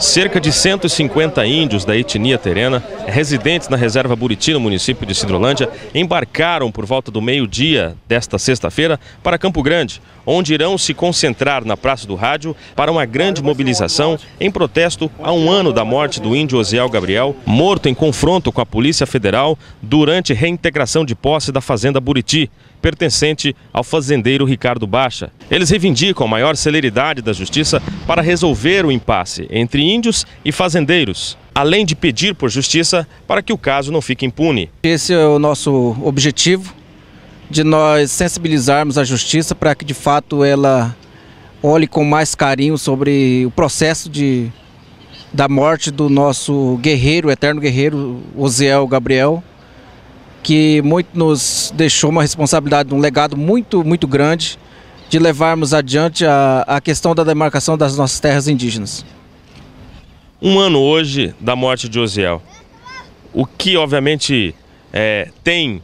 Cerca de 150 índios da etnia terena, residentes na reserva Buriti, no município de Cidrolândia, embarcaram por volta do meio-dia desta sexta-feira para Campo Grande, onde irão se concentrar na Praça do Rádio para uma grande mobilização em protesto a um ano da morte do índio Osiel Gabriel, morto em confronto com a Polícia Federal durante reintegração de posse da Fazenda Buriti, pertencente ao fazendeiro Ricardo Baixa. Eles reivindicam a maior celeridade da justiça para resolver o impasse entre índios e fazendeiros, além de pedir por justiça para que o caso não fique impune. Esse é o nosso objetivo, de nós sensibilizarmos a justiça para que de fato ela olhe com mais carinho sobre o processo de, da morte do nosso guerreiro, eterno guerreiro Oziel Gabriel, que muito nos deixou uma responsabilidade, um legado muito, muito grande de levarmos adiante a, a questão da demarcação das nossas terras indígenas um ano hoje da morte de Osiel. O que, obviamente, é, tem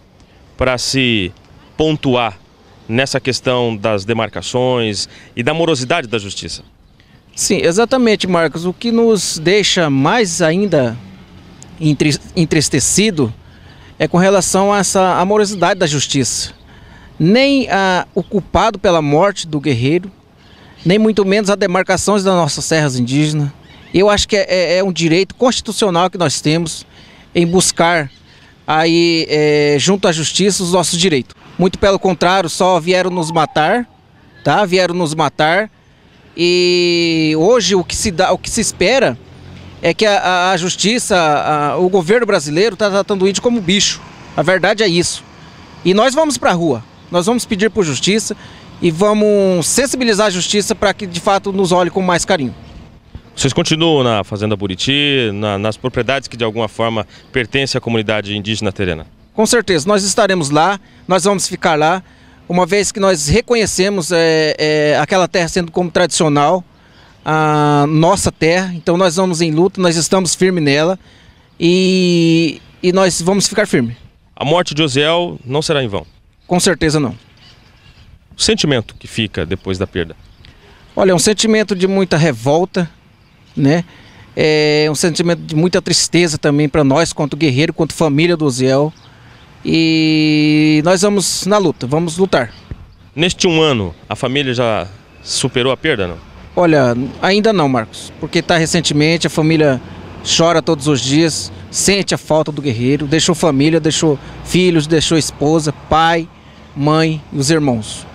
para se pontuar nessa questão das demarcações e da morosidade da justiça? Sim, exatamente, Marcos. O que nos deixa mais ainda entristecido é com relação a essa amorosidade da justiça. Nem a, ah, o culpado pela morte do guerreiro, nem muito menos as demarcações das nossas serras indígenas, eu acho que é, é, é um direito constitucional que nós temos em buscar aí é, junto à justiça os nossos direitos. Muito pelo contrário, só vieram nos matar, tá? Vieram nos matar. E hoje o que se dá, o que se espera é que a, a justiça, a, o governo brasileiro está tratando o índio como bicho. A verdade é isso. E nós vamos para a rua, nós vamos pedir por justiça e vamos sensibilizar a justiça para que de fato nos olhe com mais carinho. Vocês continuam na Fazenda Buriti, na, nas propriedades que de alguma forma pertencem à comunidade indígena terena? Com certeza, nós estaremos lá, nós vamos ficar lá, uma vez que nós reconhecemos é, é, aquela terra sendo como tradicional, a nossa terra, então nós vamos em luta, nós estamos firmes nela e, e nós vamos ficar firmes. A morte de Osiel não será em vão? Com certeza não. O sentimento que fica depois da perda? Olha, é um sentimento de muita revolta, né? É um sentimento de muita tristeza também para nós, quanto guerreiro, quanto família do Ziel. E nós vamos na luta, vamos lutar. Neste um ano, a família já superou a perda, não? Olha, ainda não, Marcos, porque está recentemente, a família chora todos os dias, sente a falta do guerreiro, deixou família, deixou filhos, deixou esposa, pai, mãe e os irmãos.